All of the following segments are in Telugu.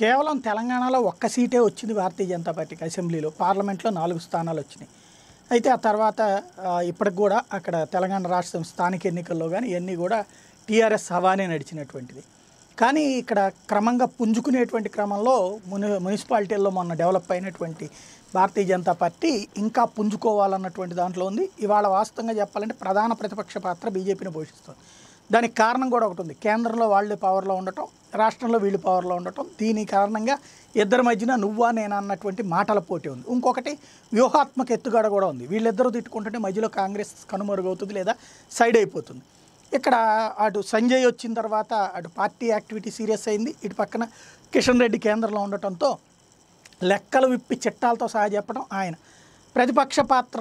కేవలం తెలంగాణలో ఒక్క సీటే వచ్చింది భారతీయ జనతా పార్టీకి అసెంబ్లీలో పార్లమెంట్లో నాలుగు స్థానాలు వచ్చినాయి అయితే ఆ తర్వాత ఇప్పటికి కూడా అక్కడ తెలంగాణ రాష్ట్రం స్థానిక ఎన్నికల్లో కానీ ఇవన్నీ కూడా టీఆర్ఎస్ హవానే నడిచినటువంటిది కానీ ఇక్కడ క్రమంగా పుంజుకునేటువంటి క్రమంలో ముని మున్సిపాలిటీల్లో మొన్న డెవలప్ అయినటువంటి భారతీయ జనతా పార్టీ ఇంకా పుంజుకోవాలన్నటువంటి దాంట్లో ఉంది ఇవాళ వాస్తవంగా చెప్పాలంటే ప్రధాన ప్రతిపక్ష పాత్ర బీజేపీని పోషిస్తుంది దానికి కారణం కూడా ఒకటి ఉంది కేంద్రంలో వాళ్ళు పవర్లో ఉండటం రాష్ట్రంలో వీళ్ళు పవర్లో ఉండటం దీని కారణంగా ఇద్దరి మధ్యన నువ్వా నేనా అన్నటువంటి మాటల పోటీ ఉంది ఇంకొకటి వ్యూహాత్మక ఎత్తుగడ కూడా ఉంది వీళ్ళిద్దరూ తిట్టుకుంటుంటే మధ్యలో కాంగ్రెస్ కనుమరుగవుతుంది లేదా సైడ్ అయిపోతుంది ఇక్కడ అటు సంజయ్ వచ్చిన తర్వాత అటు పార్టీ యాక్టివిటీ సీరియస్ అయింది ఇటు పక్కన కిషన్ రెడ్డి కేంద్రంలో ఉండటంతో లెక్కలు విప్పి చిట్టాలతో సహా చెప్పడం ఆయన ప్రతిపక్ష పాత్ర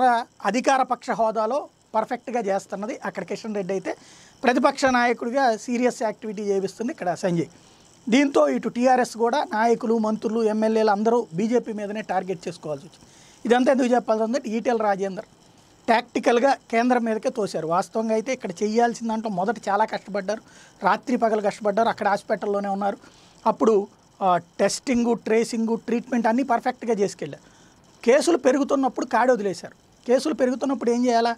అధికార పక్ష హోదాలో పర్ఫెక్ట్గా చేస్తున్నది అక్కడ కిషన్ రెడ్డి అయితే ప్రతిపక్ష నాయకుడిగా సీరియస్ యాక్టివిటీ చేపిస్తుంది ఇక్కడ సంజయ్ దీంతో ఇటు టీఆర్ఎస్ కూడా నాయకులు మంత్రులు ఎమ్మెల్యేలు అందరూ బీజేపీ మీదనే టార్గెట్ చేసుకోవాల్సి వచ్చింది ఇదంతా ఎందుకు చెప్పాల్సి ఉంది ఈటెల రాజేందర్ టాక్టికల్గా కేంద్రం మీదకే తోశారు వాస్తవంగా అయితే ఇక్కడ చేయాల్సిన దాంట్లో మొదట చాలా కష్టపడ్డారు రాత్రి పగలు కష్టపడ్డారు అక్కడ హాస్పిటల్లోనే ఉన్నారు అప్పుడు టెస్టింగు ట్రేసింగు ట్రీట్మెంట్ అన్నీ పర్ఫెక్ట్గా చేసుకెళ్ళారు కేసులు పెరుగుతున్నప్పుడు కాడి వదిలేశారు కేసులు పెరుగుతున్నప్పుడు ఏం చేయాలా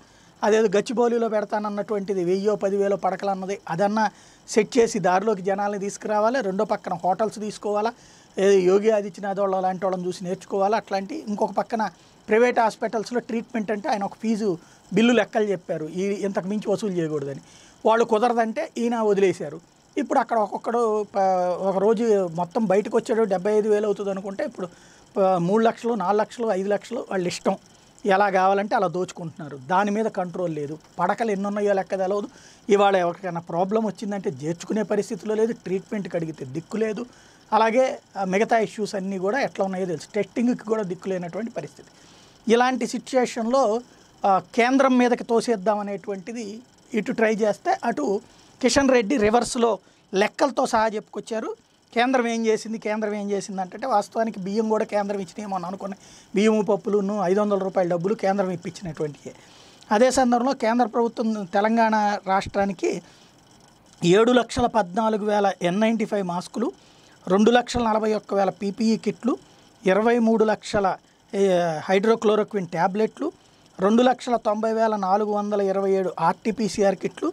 అదేదో గచ్చిబౌలిలో పెడతానన్నటువంటిది వెయ్యో పదివేలో పడకలు అన్నది అదన్నా సెట్ చేసి దారిలోకి జనాల్ని తీసుకురావాలి రెండో పక్కన హోటల్స్ తీసుకోవాలా యోగి ఆదిత్యనాథ్ వాళ్ళు అలాంటి వాళ్ళని చూసి నేర్చుకోవాలి అట్లాంటి ఇంకొక పక్కన ప్రైవేట్ హాస్పిటల్స్లో ట్రీట్మెంట్ అంటే ఆయన ఒక ఫీజు బిల్లు లెక్కలు చెప్పారు ఈ ఇంతకు మించి వసూలు చేయకూడదని వాళ్ళు కుదరదంటే ఈయన వదిలేశారు ఇప్పుడు అక్కడ ఒక్కొక్కడు ఒక రోజు మొత్తం బయటకు వచ్చాడు డెబ్బై ఐదు వేలు అవుతుంది అనుకుంటే ఇప్పుడు మూడు లక్షలు నాలుగు లక్షలు ఐదు లక్షలు వాళ్ళు ఇష్టం ఎలా కావాలంటే అలా దోచుకుంటున్నారు దాని మీద కంట్రోల్ లేదు పడకలు ఎన్ని ఉన్నాయో లెక్క తెలవదు ఇవాళ ఎవరికైనా ప్రాబ్లం వచ్చిందంటే చేర్చుకునే పరిస్థితిలో లేదు ట్రీట్మెంట్కి అడిగితే దిక్కు లేదు అలాగే మిగతా ఇష్యూస్ అన్నీ కూడా ఎట్లా ఉన్నాయో తెలుసు టెస్టింగ్కి కూడా దిక్కు లేనటువంటి పరిస్థితి ఇలాంటి సిచ్యుయేషన్లో కేంద్రం మీదకి తోసేద్దాం అనేటువంటిది ఇటు ట్రై చేస్తే అటు కిషన్ రెడ్డి రివర్స్లో లెక్కలతో సహా చెప్పుకొచ్చారు కేంద్రం ఏం చేసింది కేంద్రం ఏం చేసింది అంటే వాస్తవానికి బియ్యం కూడా కేంద్రం ఇచ్చినాయేమో అని అనుకున్న బియ్యం పప్పులు ఐదు వందల రూపాయల డబ్బులు కేంద్రం ఇప్పించినటువంటివి అదే సందర్భంలో కేంద్ర ప్రభుత్వం తెలంగాణ రాష్ట్రానికి ఏడు లక్షల పద్నాలుగు వేల ఎన్ నైంటీ ఫైవ్ మాస్కులు రెండు లక్షల నలభై ఒక్క వేల పీపీఈ కిట్లు ఇరవై మూడు లక్షల హైడ్రోక్లోరోక్విన్ ట్యాబ్లెట్లు రెండు లక్షల తొంభై వేల నాలుగు వందల ఇరవై ఏడు ఆర్టీపీసీఆర్ కిట్లు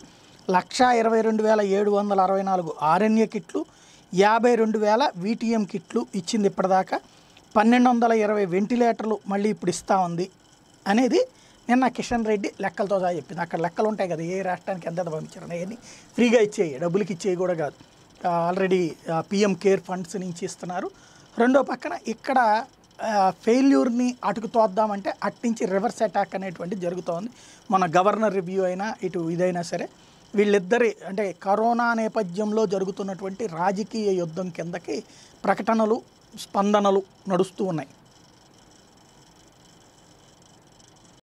లక్షా ఇరవై రెండు వేల ఏడు వందల అరవై నాలుగు ఆర్ఎన్ఏ కిట్లు యాభై రెండు వేల వీటిఎం కిట్లు ఇచ్చింది ఇప్పటిదాకా పన్నెండు వందల ఇరవై వెంటిలేటర్లు మళ్ళీ ఇప్పుడు ఇస్తూ ఉంది అనేది నిన్న కిషన్ రెడ్డి లెక్కలతో సహా చెప్పింది అక్కడ లెక్కలు ఉంటాయి కదా ఏ రాష్ట్రానికి ఎంత పంపించారు అవన్నీ ఫ్రీగా ఇచ్చేయి డబ్బులకి ఇచ్చేయి కూడా కాదు ఆల్రెడీ పిఎం కేర్ ఫండ్స్ నుంచి ఇస్తున్నారు రెండో పక్కన ఇక్కడ ఫెయిల్యూర్ని అటుకుతోద్దామంటే అట్నుంచి రివర్స్ అటాక్ అనేటువంటిది జరుగుతోంది మన గవర్నర్ రివ్యూ అయినా ఇటు ఇదైనా సరే వీళ్ళిద్దరి అంటే కరోనా నేపథ్యంలో జరుగుతున్నటువంటి రాజకీయ యుద్ధం కిందకి ప్రకటనలు స్పందనలు నడుస్తూ ఉన్నాయి